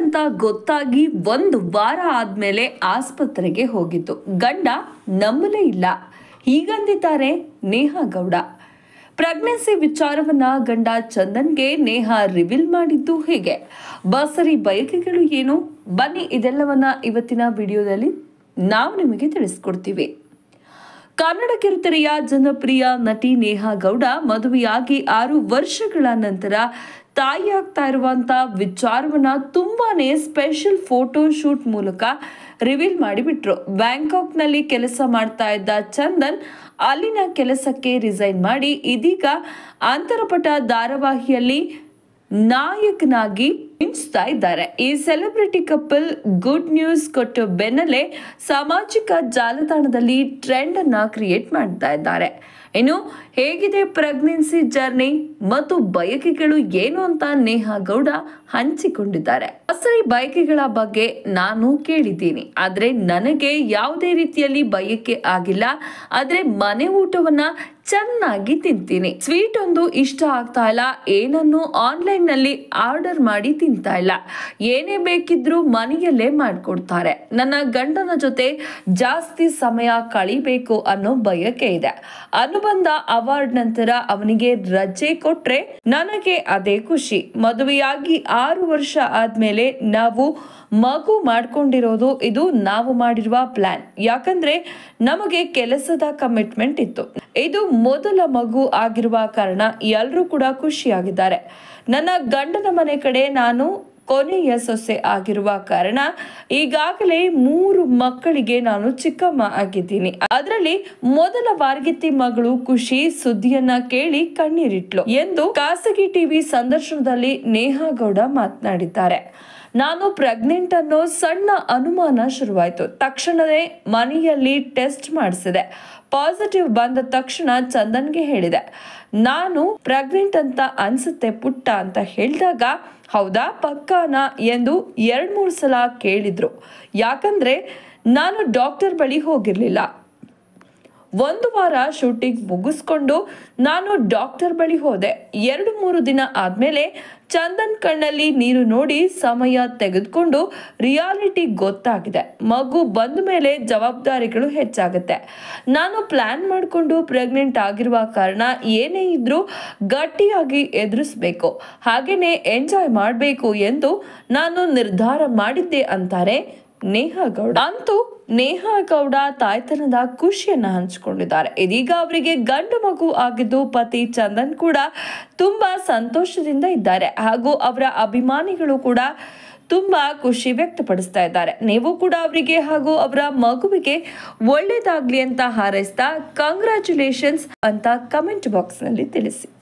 ಅಂತ ಗೊತ್ತಾಗಿ ಒಂದು ವಾರ ಆದಮೇಲೆ ಆಸ್ಪತ್ರೆಗೆ ಹೋಗಿದ್ದು ಗಂಡ ನಂಬಲೇ ಇಲ್ಲ ಹೀಗಂದಿದ್ದಾರೆ ನೇಹಾ ಗೌಡ ಪ್ರೆಗ್ನೆನ್ಸಿ ವಿಚಾರವನ್ನ ಗಂಡ ಚಂದನ್ಗೆ ನೇಹಾ ರಿವೀಲ್ ಮಾಡಿದ್ದು ಹೇಗೆ ಬಸರಿ ಬಯಕೆಗಳು ಏನು ಬನ್ನಿ ಇದೆಲ್ಲವನ್ನ ಇವತ್ತಿನ ವಿಡಿಯೋದಲ್ಲಿ ನಾವು ನಿಮಗೆ ತಿಳಿಸ್ಕೊಡ್ತೀವಿ ಕನ್ನಡ ಕಿರುತೆರೆಯ ಜನಪ್ರಿಯ ನಟಿ ನೇಹಾ ಗೌಡ ಮದುವೆಯಾಗಿ ಆರು ವರ್ಷಗಳ ನಂತರ ತಾಯಿಯಾಗ್ತಾ ಇರುವಂಥ ವಿಚಾರವನ್ನ ತುಂಬಾನೇ ಸ್ಪೆಷಲ್ ಫೋಟೋ ಶೂಟ್ ಮೂಲಕ ರಿವೀಲ್ ಮಾಡಿಬಿಟ್ರು ಬ್ಯಾಂಕಾಕ್ನಲ್ಲಿ ಕೆಲಸ ಮಾಡ್ತಾ ಇದ್ದ ಚಂದನ್ ಅಲ್ಲಿನ ಕೆಲಸಕ್ಕೆ ರಿಸೈನ್ ಮಾಡಿ ಇದೀಗ ಅಂತರಪಟ ಧಾರಾವಾಹಿಯಲ್ಲಿ ನಾಯಕನಾಗಿ ಮಿಂಚ್ತಾ ಇದ್ದಾರೆ ಈ ಸೆಲೆಬ್ರಿಟಿ ಕಪಲ್ ಗುಡ್ ನ್ಯೂಸ್ ಕೊಟ್ಟ ಬೆನ್ನಲ್ಲೇ ಸಾಮಾಜಿಕ ಜಾಲತಾಣದಲ್ಲಿ ಟ್ರೆಂಡ್ ಅನ್ನ ಕ್ರಿಯೇಟ್ ಮಾಡ್ತಾ ಇದ್ದಾರೆ ಇನ್ನು ಹೇಗಿದೆ ಪ್ರೆಗ್ನೆನ್ಸಿ ಜರ್ನಿ ಮತ್ತು ಬಯಕೆಗಳು ಏನು ಅಂತ ನೇಹಾ ಗೌಡ ಹಂಚಿಕೊಂಡಿದ್ದಾರೆ ಅಸರಿ ಬಯಕೆಗಳ ಬಗ್ಗೆ ನಾನು ಕೇಳಿದ್ದೀನಿ ಆದ್ರೆ ನನಗೆ ಯಾವುದೇ ರೀತಿಯಲ್ಲಿ ಬಯಕೆ ಆಗಿಲ್ಲ ಆದ್ರೆ ಮನೆ ಊಟವನ್ನ ಚೆನ್ನಾಗಿ ತಿಂತೀನಿ ಸ್ವೀಟ್ ಒಂದು ಇಷ್ಟ ಆಗ್ತಾ ಇಲ್ಲ ಏನನ್ನು ಆನ್ಲೈನ್ ನಲ್ಲಿ ಆರ್ಡರ್ ಮಾಡಿ ತಿಂತಾ ಇಲ್ಲ ಏನೇ ಬೇಕಿದ್ರು ಮನೆಯಲ್ಲೇ ಮಾಡ್ಕೊಡ್ತಾರೆ ನನ್ನ ಗಂಡನ ಜೊತೆ ಜಾಸ್ತಿ ಸಮಯ ಕಳಿಬೇಕು ಅನ್ನೋ ಬಯಕೆ ಇದೆ ಅನುಬಂಧ ಅವಾರ್ಡ್ ನಂತರ ಅವನಿಗೆ ರಜೆ ಕೊಟ್ರೆ ನನಗೆ ಅದೇ ಖುಷಿ ಮದುವೆಯಾಗಿ ಆರು ವರ್ಷ ಆದ್ಮೇಲೆ ನಾವು ಮಗು ಮಾಡ್ಕೊಂಡಿರೋದು ಇದು ನಾವು ಮಾಡಿರುವ ಪ್ಲಾನ್ ಯಾಕಂದ್ರೆ ನಮಗೆ ಕೆಲಸದ ಕಮಿಟ್ಮೆಂಟ್ ಇತ್ತು ಇದು ಮೊದಲ ಮಗು ಆಗಿರುವ ಕಾರಣ ಎಲ್ಲರೂ ಕೂಡ ಖುಷಿಯಾಗಿದ್ದಾರೆ ನನ್ನ ಗಂಡನ ಮನೆ ಕಡೆ ನಾನು ಕೊನೆಯ ಸೊಸೆ ಆಗಿರುವ ಕಾರಣ ಈಗಾಗಲೇ ಮೂರು ಮಕ್ಕಳಿಗೆ ನಾನು ಚಿಕ್ಕಮ್ಮ ಆಗಿದ್ದೀನಿ ಅದರಲ್ಲಿ ಮೊದಲ ವಾರ್ಗಿತಿ ಮಗಳು ಖುಷಿ ಸುದ್ದಿಯನ್ನ ಕೇಳಿ ಕಣ್ಣೀರಿಟ್ಲು ಎಂದು ಖಾಸಗಿ ಟಿವಿ ಸಂದರ್ಶನದಲ್ಲಿ ನೇಹಾ ಗೌಡ ಮಾತನಾಡಿದ್ದಾರೆ ನಾನು ಪ್ರೆಗ್ನೆಂಟ್ ಅನ್ನೋ ಸಣ್ಣ ಅನುಮಾನ ಶುರುವಾಯಿತು ತಕ್ಷಣವೇ ಮನೆಯಲ್ಲಿ ಟೆಸ್ಟ್ ಮಾಡಿಸಿದೆ ಪಾಸಿಟಿವ್ ಬಂದ ತಕ್ಷಣ ಚಂದನ್ಗೆ ಹೇಳಿದೆ ನಾನು ಪ್ರೆಗ್ನೆಂಟ್ ಅಂತ ಅನ್ಸುತ್ತೆ ಪುಟ್ಟ ಅಂತ ಹೇಳಿದಾಗ ಹೌದಾ ಪಕ್ಕಾನ ಎಂದು ಎರಡು ಮೂರು ಸಲ ಕೇಳಿದ್ರು ಯಾಕಂದ್ರೆ ನಾನು ಡಾಕ್ಟರ್ ಬಳಿ ಹೋಗಿರಲಿಲ್ಲ ಒಂದು ವಾರ ಶೂಟಿಂಗ್ ಮುಗಿಸ್ಕೊಂಡು ನಾನು ಡಾಕ್ಟರ್ ಬಳಿ ಹೋದೆ ಎರಡು ಮೂರು ದಿನ ಆದಮೇಲೆ ಚಂದನ್ ಕಣ್ಣಲ್ಲಿ ನೀರು ನೋಡಿ ಸಮಯ ತೆಗೆದುಕೊಂಡು ರಿಯಾಲಿಟಿ ಗೊತ್ತಾಗಿದೆ ಮಗು ಬಂದ ಮೇಲೆ ಜವಾಬ್ದಾರಿಗಳು ಹೆಚ್ಚಾಗುತ್ತೆ ನಾನು ಪ್ಲ್ಯಾನ್ ಮಾಡಿಕೊಂಡು ಪ್ರೆಗ್ನೆಂಟ್ ಆಗಿರುವ ಕಾರಣ ಏನೇ ಇದ್ರೂ ಗಟ್ಟಿಯಾಗಿ ಎದುರಿಸಬೇಕು ಹಾಗೆಯೇ ಎಂಜಾಯ್ ಮಾಡಬೇಕು ಎಂದು ನಾನು ನಿರ್ಧಾರ ಮಾಡಿದ್ದೆ ಅಂತಾರೆ ನೇಹಾ ಗೌಡ ಅಂತೂ ನೇಹಾ ಗೌಡ ತಾಯ್ತನದ ಖುಷಿಯನ್ನ ಹಂಚಿಕೊಂಡಿದ್ದಾರೆ ಇದೀಗ ಅವರಿಗೆ ಗಂಡು ಮಗು ಆಗಿದ್ದು ಪತಿ ಚಂದನ್ ಕೂಡ ತುಂಬಾ ಸಂತೋಷದಿಂದ ಇದ್ದಾರೆ ಹಾಗೂ ಅವರ ಅಭಿಮಾನಿಗಳು ಕೂಡ ತುಂಬಾ ಖುಷಿ ವ್ಯಕ್ತಪಡಿಸ್ತಾ ಇದ್ದಾರೆ ನೀವು ಕೂಡ ಅವರಿಗೆ ಹಾಗೂ ಅವರ ಮಗುವಿಗೆ ಒಳ್ಳೇದಾಗ್ಲಿ ಅಂತ ಹಾರೈಸ್ತಾ ಕಂಗ್ರಾಚ್ಯುಲೇಷನ್ಸ್ ಅಂತ ಕಮೆಂಟ್ ಬಾಕ್ಸ್ ನಲ್ಲಿ ತಿಳಿಸಿ